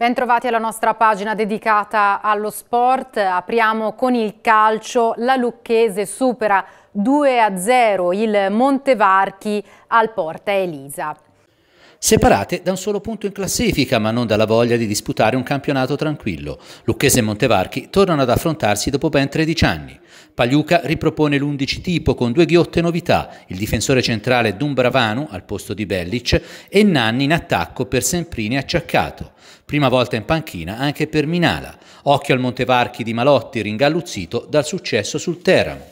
Bentrovati alla nostra pagina dedicata allo sport. Apriamo con il calcio. La Lucchese supera 2-0 il Montevarchi al Porta Elisa. Separate da un solo punto in classifica, ma non dalla voglia di disputare un campionato tranquillo, Lucchese e Montevarchi tornano ad affrontarsi dopo ben 13 anni. Pagliuca ripropone l'11 tipo con due ghiotte novità, il difensore centrale Dumbravanu al posto di Bellic e Nanni in attacco per Semprini acciaccato. Prima volta in panchina anche per Minala. Occhio al Montevarchi di Malotti ringalluzzito dal successo sul Teramo.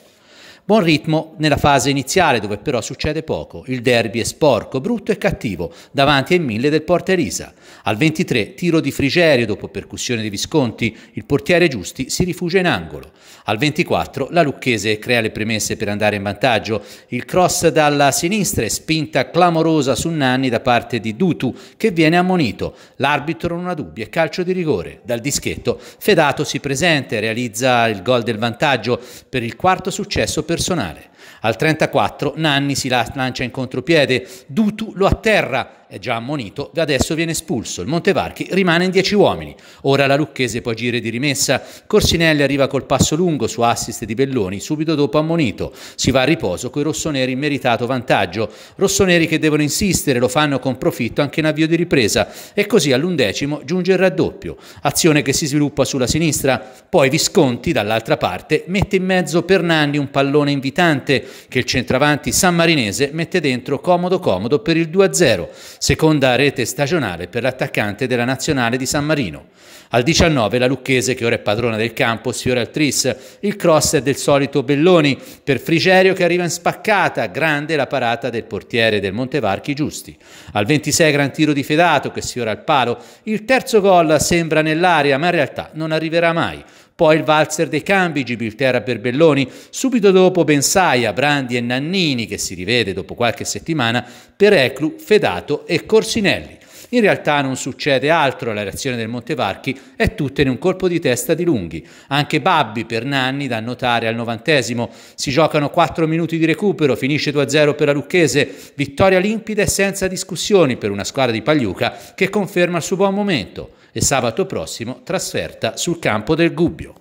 Buon ritmo nella fase iniziale dove però succede poco. Il derby è sporco, brutto e cattivo davanti ai mille del Porterisa. Al 23 tiro di Frigerio dopo percussione di Visconti, il portiere Giusti si rifugia in angolo. Al 24 la Lucchese crea le premesse per andare in vantaggio. Il cross dalla sinistra è spinta clamorosa su Nanni da parte di Dutu che viene ammonito. L'arbitro non ha dubbi, è calcio di rigore. Dal dischetto Fedato si presenta e realizza il gol del vantaggio per il quarto successo per personale. Al 34 Nanni si lancia in contropiede, Dutu lo atterra, è già ammonito e adesso viene espulso. Il Montevarchi rimane in 10 uomini. Ora la Lucchese può agire di rimessa, Corsinelli arriva col passo lungo su assist di Belloni, subito dopo ammonito. Si va a riposo coi rossoneri in meritato vantaggio. Rossoneri che devono insistere, lo fanno con profitto anche in avvio di ripresa e così all'undecimo giunge il raddoppio. Azione che si sviluppa sulla sinistra, poi Visconti dall'altra parte mette in mezzo per Nanni un pallone invitante importante che il centravanti sammarinese mette dentro comodo comodo per il 2-0, seconda rete stagionale per l'attaccante della nazionale di San Marino. Al 19 la Lucchese, che ora è padrona del campo, sfiora il tris. Il cross è del solito Belloni per Frigerio che arriva in spaccata. Grande la parata del portiere del Montevarchi Giusti. Al 26 gran tiro di Fedato che sfiora il palo. Il terzo gol sembra nell'aria ma in realtà non arriverà mai poi il valzer dei cambi, Gibilterra per Belloni, subito dopo Bensaia, Brandi e Nannini, che si rivede dopo qualche settimana, per Eclu, Fedato e Corsinelli. In realtà non succede altro, la reazione del Montevarchi è tutta in un colpo di testa di lunghi. Anche Babbi per Nanni da annotare al novantesimo. Si giocano 4 minuti di recupero, finisce 2-0 per la Lucchese, vittoria limpida e senza discussioni per una squadra di Pagliuca che conferma il suo buon momento e sabato prossimo trasferta sul campo del Gubbio.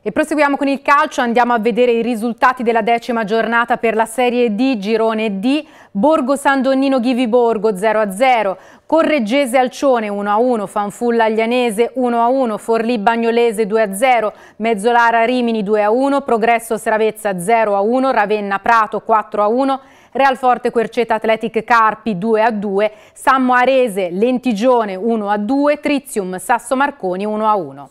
E proseguiamo con il calcio, andiamo a vedere i risultati della decima giornata per la Serie D, girone D, Borgo San Donnino Ghivi Borgo 0-0, Correggese Alcione 1-1, Fanfulla Aglianese 1-1, Forlì Bagnolese 2-0, Mezzolara Rimini 2-1, Progresso Seravezza 0-1, Ravenna Prato 4-1, Real Forte Querceta Athletic Carpi 2 a 2, Sammo Arese Lentigione 1 a 2, Trizium Sasso Marconi 1 a 1.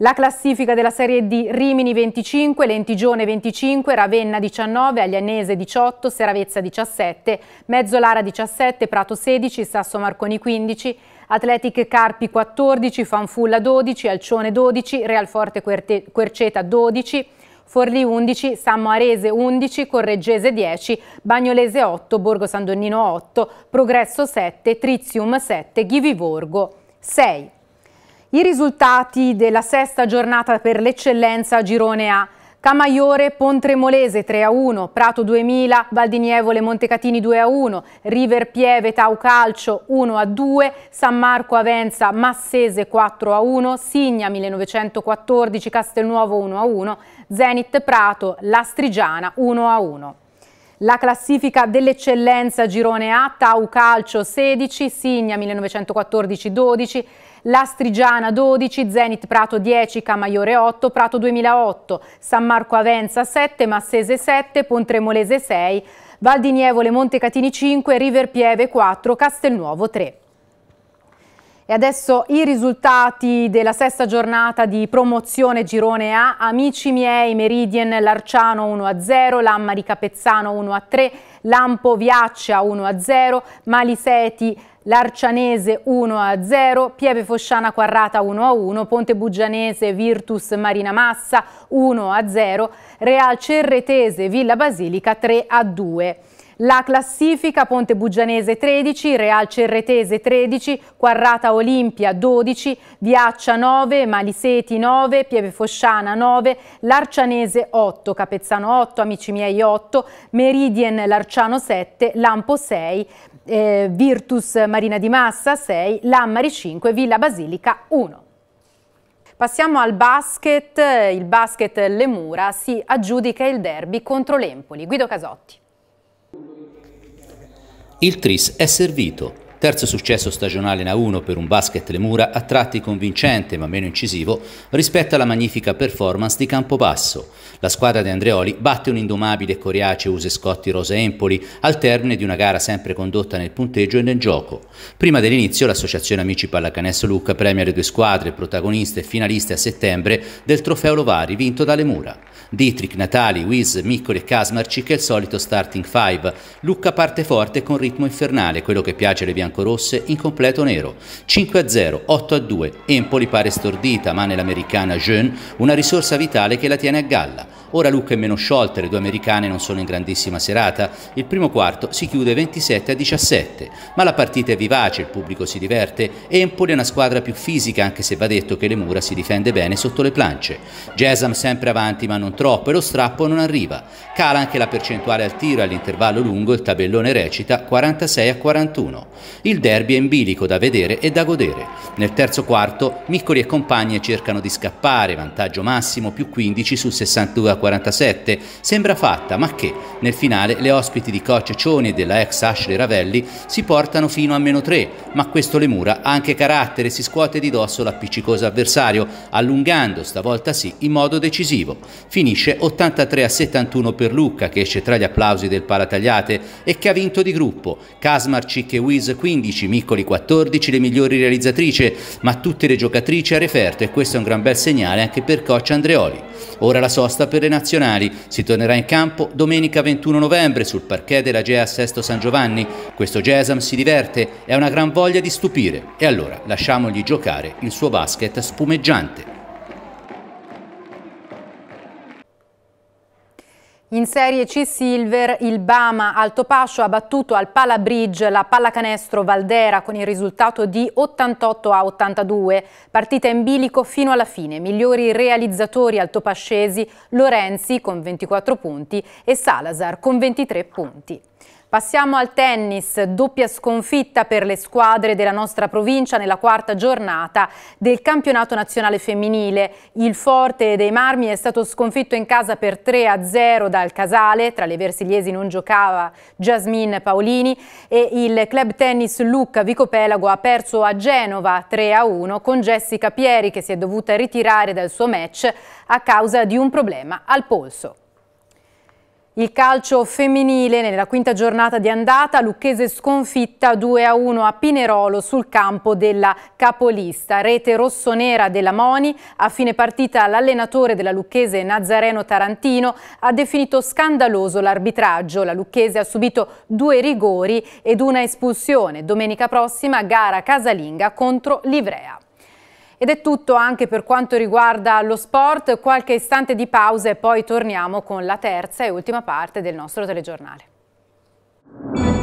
La classifica della Serie D Rimini 25, Lentigione 25, Ravenna 19, Aglianese 18, Seravezza 17, Mezzolara 17, Prato 16, Sasso Marconi 15, Atletic Carpi 14, Fanfulla 12, Alcione 12, Real Forte Querceta 12, Forlì 11, San Marese 11, Correggese 10, Bagnolese 8, Borgo San Donnino 8, Progresso 7, Trizium 7, Ghivivorgo 6. I risultati della sesta giornata per l'eccellenza Girone A Camaiore, Pontremolese 3 a 1, Prato 2000, Valdinievole, Montecatini 2 a 1, River Pieve, Tau Calcio 1 a 2, San Marco Avenza, Massese 4 a 1, Signa 1914, Castelnuovo 1 a 1, Zenit Prato, Lastrigiana 1 a 1. La classifica dell'eccellenza girone A, Tau Calcio 16, Signa 1914 12, Lastrigiana 12, Zenit Prato 10, Camaiore 8, Prato 2008, San Marco Avenza 7, Massese 7, Pontremolese 6, Valdignevole Montecatini 5, Riverpieve 4, Castelnuovo 3. E adesso i risultati della sesta giornata di promozione girone A. Amici miei, Meridian Larciano 1-0, Lamma di Capezzano 1-3, Lampo Viaccia 1-0, Maliseti L'Arcianese 1-0, Pieve Fosciana Quarrata 1-1, Ponte Buggianese Virtus Marina Massa 1-0, Real Cerretese Villa Basilica 3-2. La classifica Ponte Buggianese 13, Real Cerretese 13, Quarrata Olimpia 12, Viaccia 9, Maliseti 9, Pieve Fosciana 9, Larcianese 8, Capezzano 8, Amici miei 8, Meridien Larciano 7, Lampo 6, eh, Virtus Marina di Massa 6, Lammari 5, Villa Basilica 1. Passiamo al basket, eh, il basket Lemura si aggiudica il derby contro l'Empoli. Guido Casotti. Il TRIS è servito Terzo successo stagionale in A1 per un basket Lemura a tratti convincente ma meno incisivo rispetto alla magnifica performance di Campobasso. La squadra di Andreoli batte un indomabile e coriaceo Scotti Rosa Empoli al termine di una gara sempre condotta nel punteggio e nel gioco. Prima dell'inizio l'associazione Amici Pallacanestro Lucca premia le due squadre, protagoniste e finaliste a settembre del trofeo Lovari vinto da Lemura. Dietrich, Natali, Wiz, Miccoli e che è il solito starting five. Lucca parte forte con ritmo infernale, quello che piace alle bianche biancorosse in completo nero. 5-0, 8-2, Empoli pare stordita, ma nell'americana Jeune una risorsa vitale che la tiene a galla. Ora Lucca è meno sciolta, le due americane non sono in grandissima serata. Il primo quarto si chiude 27 a 17, ma la partita è vivace, il pubblico si diverte e Empoli è una squadra più fisica anche se va detto che le mura si difende bene sotto le planche. Jesam sempre avanti ma non troppo e lo strappo non arriva. Cala anche la percentuale al tiro all'intervallo lungo il tabellone recita 46 a 41. Il derby è in bilico da vedere e da godere. Nel terzo quarto Miccoli e compagni cercano di scappare, vantaggio massimo più 15 sul 62 a 47 sembra fatta, ma che nel finale le ospiti di Coach Cioni e della ex Ashley Ravelli si portano fino a meno 3, ma questo le mura ha anche carattere, e si scuote di dosso l'appiccicoso avversario, allungando stavolta sì in modo decisivo. Finisce 83 a 71 per Lucca che esce tra gli applausi del Palatagliate e che ha vinto di gruppo, Kasmarcic e Wiz 15, Miccoli 14 le migliori realizzatrici, ma tutte le giocatrici a referto e questo è un gran bel segnale anche per coach Andreoli. Ora la sosta per le nazionali. Si tornerà in campo domenica 21 novembre sul parquet della GEA Sesto San Giovanni. Questo Gesam si diverte e ha una gran voglia di stupire. E allora lasciamogli giocare il suo basket spumeggiante. In Serie C Silver il Bama Altopascio ha battuto al Pala Bridge la pallacanestro Valdera con il risultato di 88 a 82, partita in bilico fino alla fine. Migliori realizzatori altopascesi Lorenzi con 24 punti e Salazar con 23 punti. Passiamo al tennis, doppia sconfitta per le squadre della nostra provincia nella quarta giornata del campionato nazionale femminile. Il Forte dei Marmi è stato sconfitto in casa per 3-0 dal Casale, tra le versiliesi non giocava Jasmine Paolini e il club tennis Lucca Vicopelago ha perso a Genova 3-1 con Jessica Pieri che si è dovuta ritirare dal suo match a causa di un problema al polso. Il calcio femminile nella quinta giornata di andata, Lucchese sconfitta 2-1 a Pinerolo sul campo della capolista. Rete rossonera della Moni, a fine partita l'allenatore della Lucchese Nazareno Tarantino ha definito scandaloso l'arbitraggio. La Lucchese ha subito due rigori ed una espulsione. Domenica prossima gara casalinga contro Livrea. Ed è tutto anche per quanto riguarda lo sport, qualche istante di pausa e poi torniamo con la terza e ultima parte del nostro telegiornale.